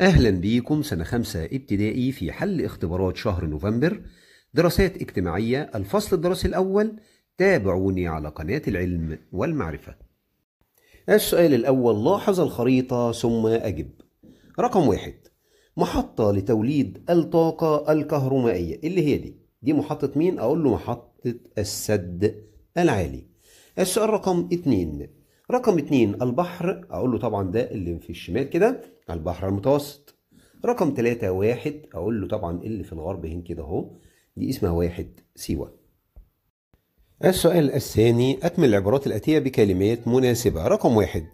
أهلا بيكم سنة خمسة ابتدائي في حل اختبارات شهر نوفمبر دراسات اجتماعية الفصل الدراسي الأول تابعوني على قناة العلم والمعرفة السؤال الأول لاحظ الخريطة ثم أجب رقم واحد محطة لتوليد الطاقة الكهرومائية اللي هي دي دي محطة مين؟ أقول له محطة السد العالي السؤال رقم اتنين رقم اتنين البحر اقول له طبعا ده اللي في الشمال كده البحر المتوسط رقم تلاتة واحد اقول له طبعا اللي في الغرب هين كده اهو دي اسمها واحد سيوة السؤال الثاني أكمل العبارات الآتية بكلمات مناسبة رقم واحد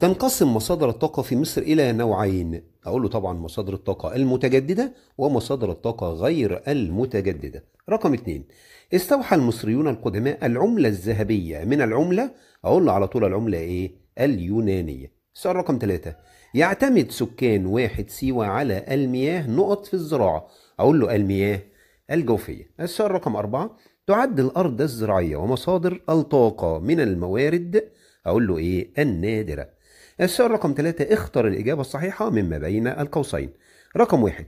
تنقسم مصادر الطاقة في مصر إلى نوعين أقول له طبعا مصادر الطاقة المتجددة ومصادر الطاقة غير المتجددة رقم اثنين استوحى المصريون القدماء العملة الذهبية من العملة أقول له على طول العملة إيه اليونانية سؤال رقم ثلاثة يعتمد سكان واحد سيوة على المياه نقط في الزراعة أقول له المياه الجوفية السؤال رقم أربعة تعد الأرض الزراعية ومصادر الطاقة من الموارد أقول له إيه النادرة السؤال رقم ثلاثة اختر الإجابة الصحيحة مما بين القوسين رقم واحد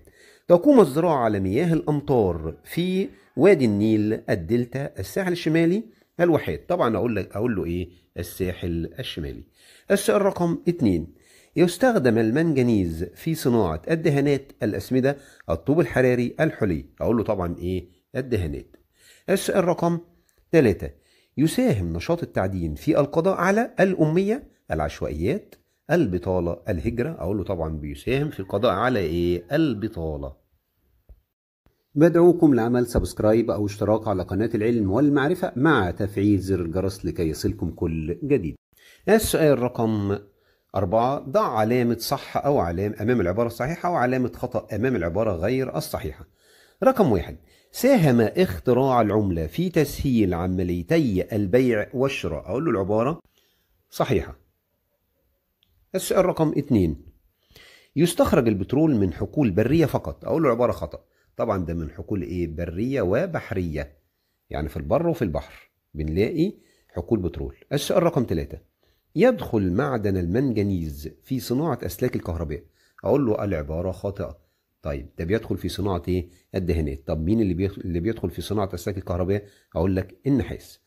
تقوم الزراعة على مياه الأمطار في وادي النيل الدلتا الساحل الشمالي الوحيد طبعا أقول, لك أقول له إيه الساحل الشمالي السؤال رقم اثنين يستخدم المنجنيز في صناعة الدهانات الأسمدة الطوب الحراري الحلي أقول له طبعا إيه الدهانات السؤال رقم ثلاثة يساهم نشاط التعدين في القضاء على الأمية العشوائيات البطالة الهجرة أقول له طبعا بيساهم في القضاء على إيه البطالة بدعوكم لعمل سبسكرايب أو اشتراك على قناة العلم والمعرفة مع تفعيل زر الجرس لكي يصلكم كل جديد السؤال رقم أربعة ضع علامة صح أو علام أمام العبارة الصحيحة أو علامة خطأ أمام العبارة غير الصحيحة رقم واحد ساهم اختراع العملة في تسهيل عمليتي البيع والشراء أقول له العبارة صحيحة السؤال رقم اتنين يستخرج البترول من حقول برية فقط أقول له عبارة خطأ طبعا ده من حقول إيه برية وبحرية يعني في البر وفي البحر بنلاقي حقول بترول السؤال رقم ثلاثة يدخل معدن المنجنيز في صناعة أسلاك الكهرباء أقول له العبارة خاطئة طيب ده بيدخل في صناعة إيه الدهانات طب مين اللي اللي بيدخل في صناعة أسلاك الكهرباء أقول لك النحاس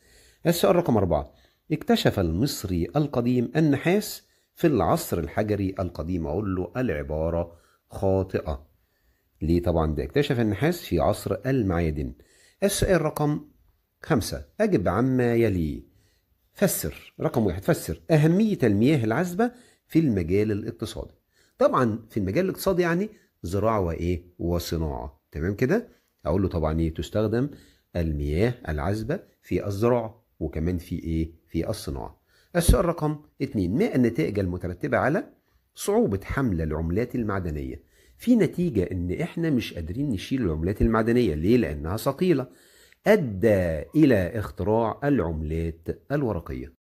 السؤال رقم أربعة اكتشف المصري القديم النحاس في العصر الحجري القديم أقول له العبارة خاطئة ليه طبعا ده اكتشف النحاس في عصر المعادن السؤال رقم خمسة أجب عما يلي فسر رقم واحد فسر أهمية المياه العذبة في المجال الاقتصادي طبعا في المجال الاقتصادي يعني زراعة وإيه وصناعة تمام كده أقول له طبعا إيه تستخدم المياه العذبة في الزراعة وكمان في إيه في الصناعة السؤال رقم 2 ما النتائج المترتبة على صعوبة حمل العملات المعدنية في نتيجة إن إحنا مش قادرين نشيل العملات المعدنية ليه؟ لأنها ثقيلة أدى إلى اختراع العملات الورقية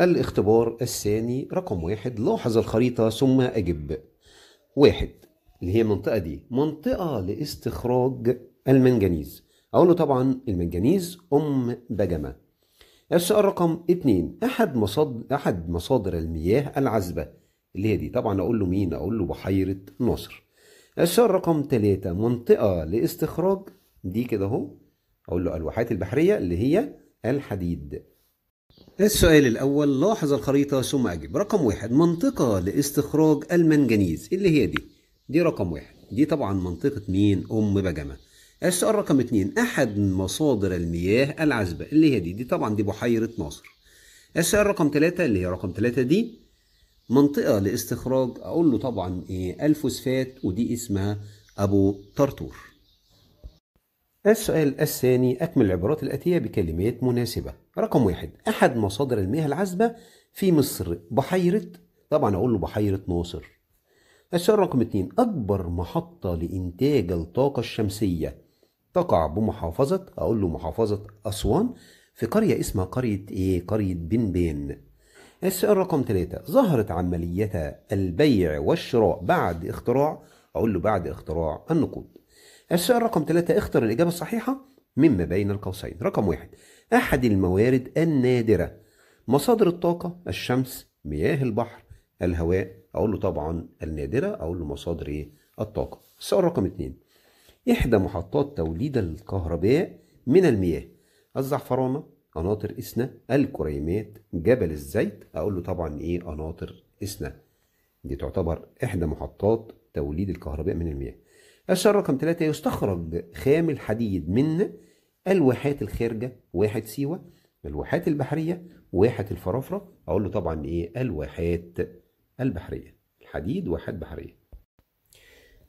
الاختبار الثاني رقم واحد لاحظ الخريطة ثم أجب واحد اللي هي منطقة دي منطقة لاستخراج المنجنيز أقول له طبعا المنجنيز أم بجمة السؤال رقم اتنين أحد مصادر أحد مصادر المياه العذبة اللي هي دي طبعا أقول له مين أقول له بحيرة نصر السؤال رقم تلاتة منطقة لاستخراج دي كده أهو أقول له الواحات البحرية اللي هي الحديد السؤال الأول لاحظ الخريطة ثم أجب رقم واحد منطقة لاستخراج المنجنيز اللي هي دي دي رقم واحد دي طبعا منطقة مين أم بجمة السؤال رقم اتنين أحد مصادر المياه العذبة اللي هي دي دي طبعا دي بحيرة ناصر السؤال رقم تلاتة اللي هي رقم تلاتة دي منطقة لاستخراج أقول له طبعا إيه الفوسفات ودي اسمها أبو طرطور السؤال الثاني أكمل العبارات الآتية بكلمات مناسبة رقم واحد أحد مصادر المياه العذبة في مصر بحيرة طبعا أقول له بحيرة ناصر السؤال رقم اتنين أكبر محطة لإنتاج الطاقة الشمسية تقع بمحافظة أقول له محافظة أسوان في قرية اسمها قرية إيه؟ قرية بن بين السؤال رقم ثلاثة ظهرت عملية البيع والشراء بعد اختراع أقول له بعد اختراع النقود السؤال رقم ثلاثة اختر الإجابة الصحيحة مما بين القوسين رقم واحد أحد الموارد النادرة مصادر الطاقة الشمس مياه البحر الهواء أقول له طبعا النادرة أقول له مصادر إيه؟ الطاقة السؤال رقم اثنين إحدى محطات توليد الكهرباء من المياه الزعفرانة قناطر إسنا الكريمات جبل الزيت أقول له طبعا إيه قناطر إسنا دي تعتبر إحدى محطات توليد الكهرباء من المياه الشر رقم ثلاثة يستخرج خام الحديد من الواحات الخارجة واحد سيوة الواحات البحرية واحة الفرافرة أقول له طبعا إيه الواحات البحرية الحديد واحات بحرية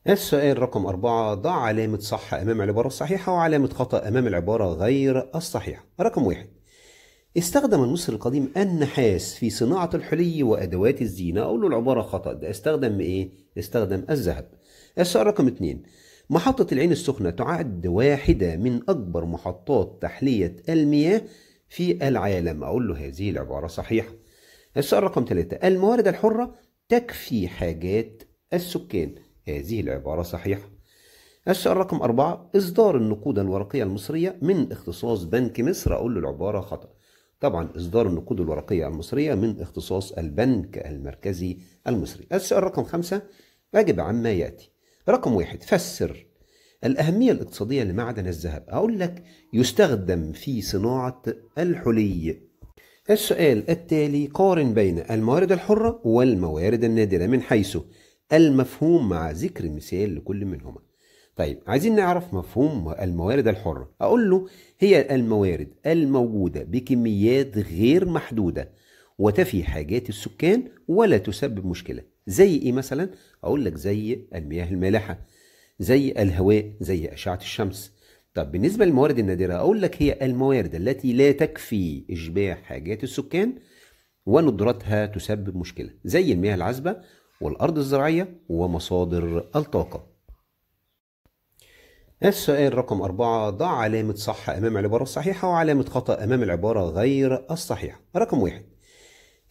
السؤال رقم أربعة ضع علامة صح أمام العبارة الصحيحة وعلامة خطأ أمام العبارة غير الصحيحة رقم واحد استخدم المصري القديم النحاس في صناعة الحلي وأدوات الزينة أقول له العبارة خطأ ده استخدم إيه؟ استخدم الذهب السؤال رقم اتنين محطة العين السخنة تعد واحدة من أكبر محطات تحلية المياه في العالم أقول له هذه العبارة صحيحة السؤال رقم ثلاثة الموارد الحرة تكفي حاجات السكان هذه العبارة صحيحة السؤال رقم أربعة إصدار النقود الورقية المصرية من اختصاص بنك مصر أقول له العبارة خطأ طبعا إصدار النقود الورقية المصرية من اختصاص البنك المركزي المصري السؤال رقم خمسة أجب عما يأتي رقم واحد فسر الأهمية الاقتصادية لمعدن الذهب أقول لك يستخدم في صناعة الحلي السؤال التالي قارن بين الموارد الحرة والموارد النادرة من حيث المفهوم مع ذكر مثال لكل منهما طيب عايزين نعرف مفهوم الموارد الحرة أقول له هي الموارد الموجودة بكميات غير محدودة وتفي حاجات السكان ولا تسبب مشكلة زي إيه مثلا؟ أقول لك زي المياه المالحة زي الهواء زي أشعة الشمس طب بالنسبة للموارد النادرة أقول لك هي الموارد التي لا تكفي إشباع حاجات السكان وندرتها تسبب مشكلة زي المياه العذبة والأرض الزراعية ومصادر الطاقة السؤال رقم أربعة ضع علامة صح أمام العبارة الصحيحة وعلامة خطأ أمام العبارة غير الصحيحة رقم واحد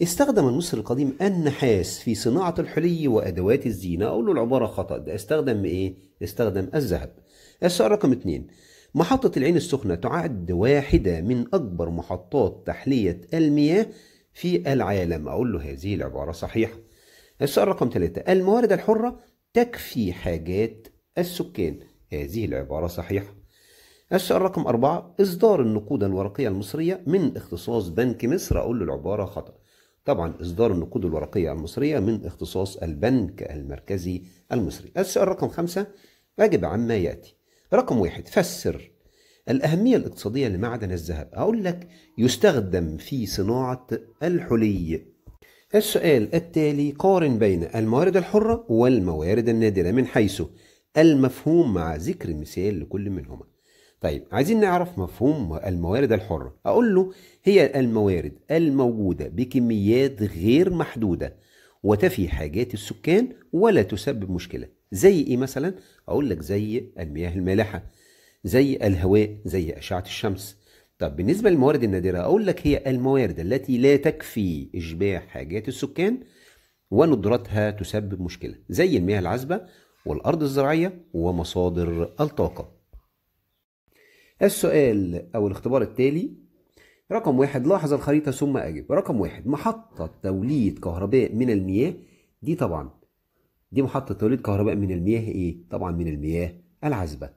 استخدم المصري القديم النحاس في صناعة الحلي وأدوات الزينة أقول له العبارة خطأ ده استخدم إيه؟ استخدم الذهب السؤال رقم اتنين محطة العين السخنة تعد واحدة من أكبر محطات تحلية المياه في العالم أقول له هذه العبارة صحيحة السؤال رقم ثلاثة الموارد الحرة تكفي حاجات السكان هذه العبارة صحيحة السؤال رقم أربعة إصدار النقود الورقية المصرية من اختصاص بنك مصر أقول له العبارة خطأ طبعا إصدار النقود الورقية المصرية من اختصاص البنك المركزي المصري السؤال رقم خمسة أجب عما يأتي رقم واحد فسر الأهمية الاقتصادية لمعدن الذهب أقول لك يستخدم في صناعة الحلي السؤال التالي قارن بين الموارد الحرة والموارد النادرة من حيث المفهوم مع ذكر مثال لكل منهما طيب عايزين نعرف مفهوم الموارد الحرة أقول له هي الموارد الموجودة بكميات غير محدودة وتفي حاجات السكان ولا تسبب مشكلة زي إيه مثلا؟ أقول لك زي المياه المالحة زي الهواء زي أشعة الشمس طب بالنسبة للموارد النادرة أقول لك هي الموارد التي لا تكفي إشباع حاجات السكان وندرتها تسبب مشكلة زي المياه العذبة والأرض الزراعية ومصادر الطاقة السؤال أو الاختبار التالي رقم واحد لاحظ الخريطة ثم أجب رقم واحد محطة توليد كهرباء من المياه دي طبعا دي محطة توليد كهرباء من المياه إيه؟ طبعا من المياه العذبة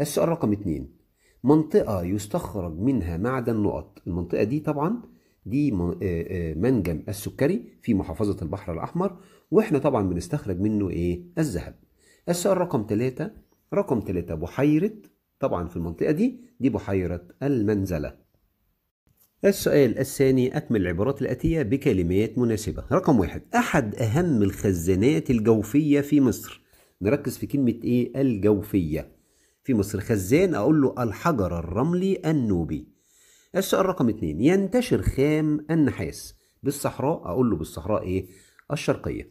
السؤال رقم اتنين منطقة يستخرج منها معدن نقط المنطقة دي طبعا دي آه، آه، منجم السكري في محافظة البحر الأحمر وإحنا طبعا بنستخرج منه إيه الذهب السؤال رقم ثلاثة رقم ثلاثة بحيرة طبعا في المنطقة دي دي بحيرة المنزلة السؤال آية الثاني أكمل العبارات الآتية بكلمات مناسبة رقم واحد أحد أهم الخزانات الجوفية في مصر نركز في كلمة إيه الجوفية في مصر خزان أقول له الحجر الرملي النوبي السؤال رقم اتنين ينتشر خام النحاس بالصحراء أقول له بالصحراء إيه الشرقية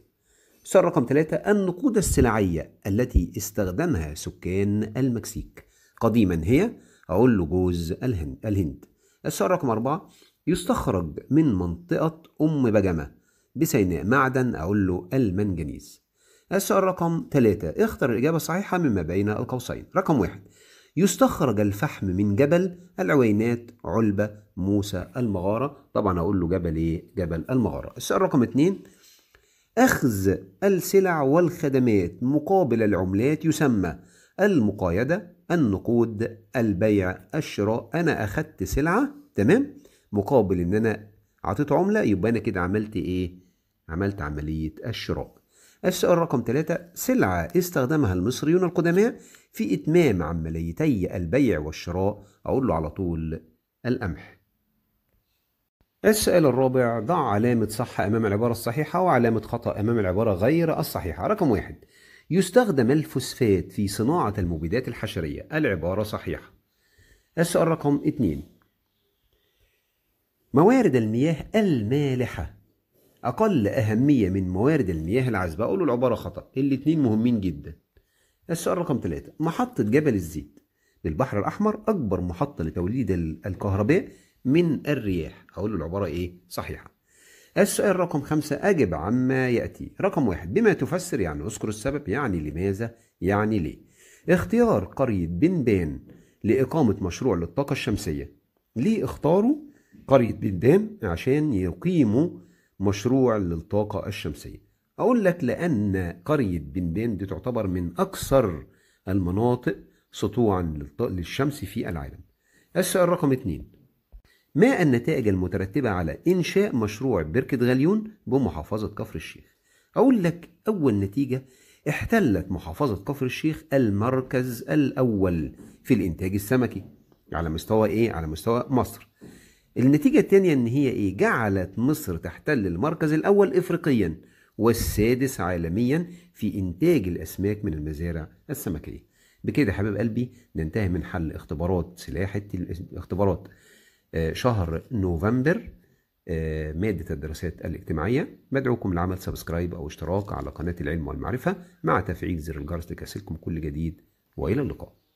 السؤال رقم ثلاثة النقود السلعية التي استخدمها سكان المكسيك قديما هي أقول له جوز الهند, الهند. السؤال رقم أربعة يستخرج من منطقة أم بجمة بسيناء معدن أقول له المنجنيز السؤال رقم ثلاثة اختر الإجابة الصحيحة مما بين القوسين رقم واحد يستخرج الفحم من جبل العوينات علبة موسى المغارة طبعا أقول له جبل إيه؟ جبل المغارة السؤال رقم اثنين أخذ السلع والخدمات مقابل العملات يسمى المقايدة النقود البيع الشراء أنا أخذت سلعة تمام مقابل إن أنا أعطيته عملة يبقى أنا كده عملت إيه؟ عملت عملية الشراء السؤال رقم 3 سلعة استخدمها المصريون القدماء في إتمام عمليتي البيع والشراء أقول له على طول القمح السؤال الرابع ضع علامة صح أمام العبارة الصحيحة وعلامة خطأ أمام العبارة غير الصحيحة رقم واحد يستخدم الفوسفات في صناعة المبيدات الحشرية العبارة صحيحة السؤال رقم 2 موارد المياه المالحة أقل أهمية من موارد المياه العذبة أقول العبارة خطأ الاتنين مهمين جدا السؤال رقم ثلاثة محطة جبل الزيت بالبحر الأحمر أكبر محطة لتوليد الكهرباء من الرياح أقول العبارة إيه صحيحة السؤال رقم خمسة أجب عما يأتي رقم واحد بما تفسر يعني أذكر السبب يعني لماذا يعني ليه اختيار قرية بنبان لإقامة مشروع للطاقة الشمسية ليه اختاروا قرية بنبان عشان يقيموا مشروع للطاقة الشمسية أقول لك لأن قرية بنبان دي تعتبر من أكثر المناطق سطوعا للشمس في العالم السؤال رقم اثنين ما النتائج المترتبة على إنشاء مشروع بركة غليون بمحافظة كفر الشيخ أقول لك أول نتيجة احتلت محافظة كفر الشيخ المركز الأول في الإنتاج السمكي على مستوى إيه؟ على مستوى مصر النتيجة الثانية إن هي إيه؟ جعلت مصر تحتل المركز الأول إفريقيا والسادس عالميا في إنتاج الأسماك من المزارع السمكية. بكده حبيب قلبي ننتهي من حل اختبارات سلاحة اختبارات آه، شهر نوفمبر آه، مادة الدراسات الاجتماعية بدعوكم لعمل سبسكرايب أو اشتراك على قناة العلم والمعرفة مع تفعيل زر الجرس لكسلكم كل جديد وإلى اللقاء